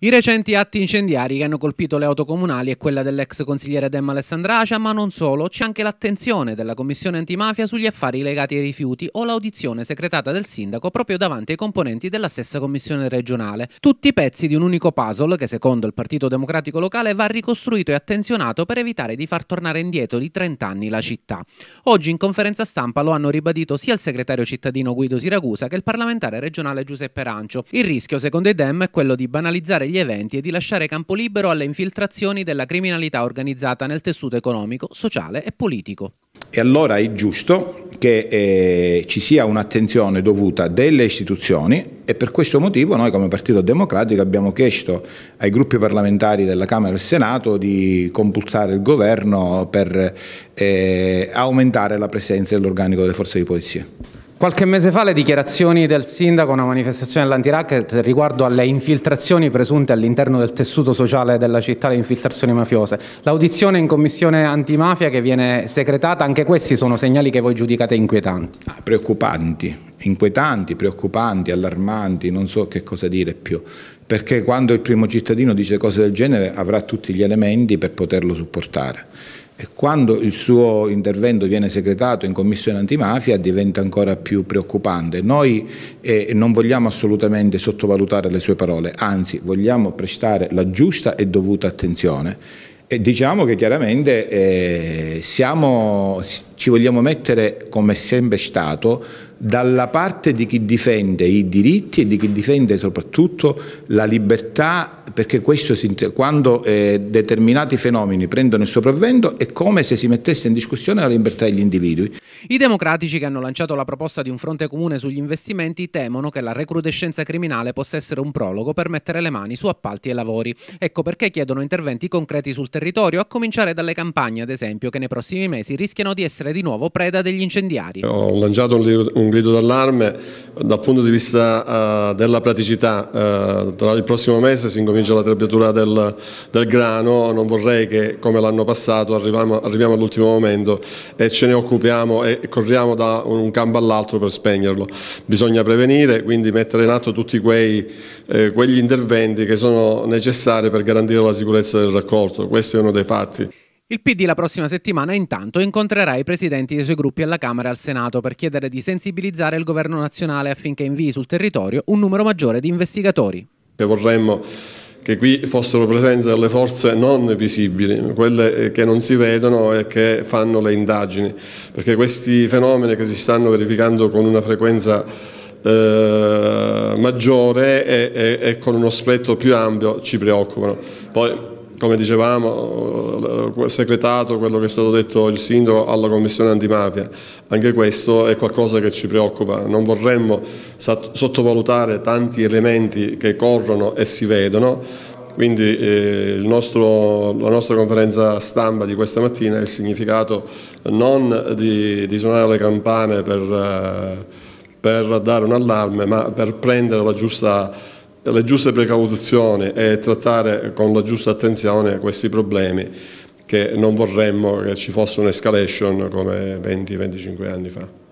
I recenti atti incendiari che hanno colpito le auto comunali e quella dell'ex consigliere Demma Alessandracia, ma non solo, c'è anche l'attenzione della Commissione antimafia sugli affari legati ai rifiuti o l'audizione secretata del sindaco proprio davanti ai componenti della stessa Commissione regionale. Tutti pezzi di un unico puzzle che secondo il Partito Democratico locale va ricostruito e attenzionato per evitare di far tornare indietro di 30 anni la città. Oggi in conferenza stampa lo hanno ribadito sia il segretario cittadino Guido Siracusa che il parlamentare regionale Giuseppe Rancio. Il rischio, secondo i Dem, è quello di banalizzare regolare gli eventi e di lasciare campo libero alle infiltrazioni della criminalità organizzata nel tessuto economico, sociale e politico. E allora è giusto che eh, ci sia un'attenzione dovuta delle istituzioni e per questo motivo noi come Partito Democratico abbiamo chiesto ai gruppi parlamentari della Camera e del Senato di compulsare il governo per eh, aumentare la presenza dell'organico delle forze di polizia. Qualche mese fa le dichiarazioni del sindaco a una manifestazione dell'antiracket riguardo alle infiltrazioni presunte all'interno del tessuto sociale della città, le infiltrazioni mafiose. L'audizione in commissione antimafia che viene secretata, anche questi sono segnali che voi giudicate inquietanti. Ah, preoccupanti, inquietanti, preoccupanti, allarmanti, non so che cosa dire più, perché quando il primo cittadino dice cose del genere avrà tutti gli elementi per poterlo supportare quando il suo intervento viene segretato in commissione antimafia diventa ancora più preoccupante. Noi eh, non vogliamo assolutamente sottovalutare le sue parole, anzi vogliamo prestare la giusta e dovuta attenzione. E diciamo che chiaramente eh, siamo, ci vogliamo mettere, come sempre stato, dalla parte di chi difende i diritti e di chi difende soprattutto la libertà perché questo, quando eh, determinati fenomeni prendono il sopravvento è come se si mettesse in discussione la libertà degli individui. I democratici che hanno lanciato la proposta di un fronte comune sugli investimenti temono che la recrudescenza criminale possa essere un prologo per mettere le mani su appalti e lavori. Ecco perché chiedono interventi concreti sul territorio, a cominciare dalle campagne, ad esempio, che nei prossimi mesi rischiano di essere di nuovo preda degli incendiari. Ho lanciato un grido d'allarme dal punto di vista uh, della praticità. Uh, tra il prossimo mese si incomincia mangia la trebbiatura del, del grano, non vorrei che come l'anno passato arriviamo, arriviamo all'ultimo momento e ce ne occupiamo e corriamo da un campo all'altro per spegnerlo. Bisogna prevenire, quindi mettere in atto tutti quei, eh, quegli interventi che sono necessari per garantire la sicurezza del raccolto, questo è uno dei fatti. Il PD la prossima settimana intanto incontrerà i presidenti dei suoi gruppi alla Camera e al Senato per chiedere di sensibilizzare il governo nazionale affinché invii sul territorio un numero maggiore di investigatori. Vorremmo che qui fossero presenti delle forze non visibili, quelle eh, che non si vedono e che fanno le indagini, perché questi fenomeni che si stanno verificando con una frequenza eh, maggiore e, e, e con uno spettro più ampio ci preoccupano. Poi, come dicevamo, eh, secretato quello che è stato detto il sindaco alla commissione antimafia. Anche questo è qualcosa che ci preoccupa. Non vorremmo sottovalutare tanti elementi che corrono e si vedono. Quindi eh, nostro, la nostra conferenza stampa di questa mattina è il significato non di, di suonare le campane per, eh, per dare un allarme, ma per prendere la giusta le giuste precauzioni e trattare con la giusta attenzione questi problemi che non vorremmo che ci fosse un'escalation come 20-25 anni fa.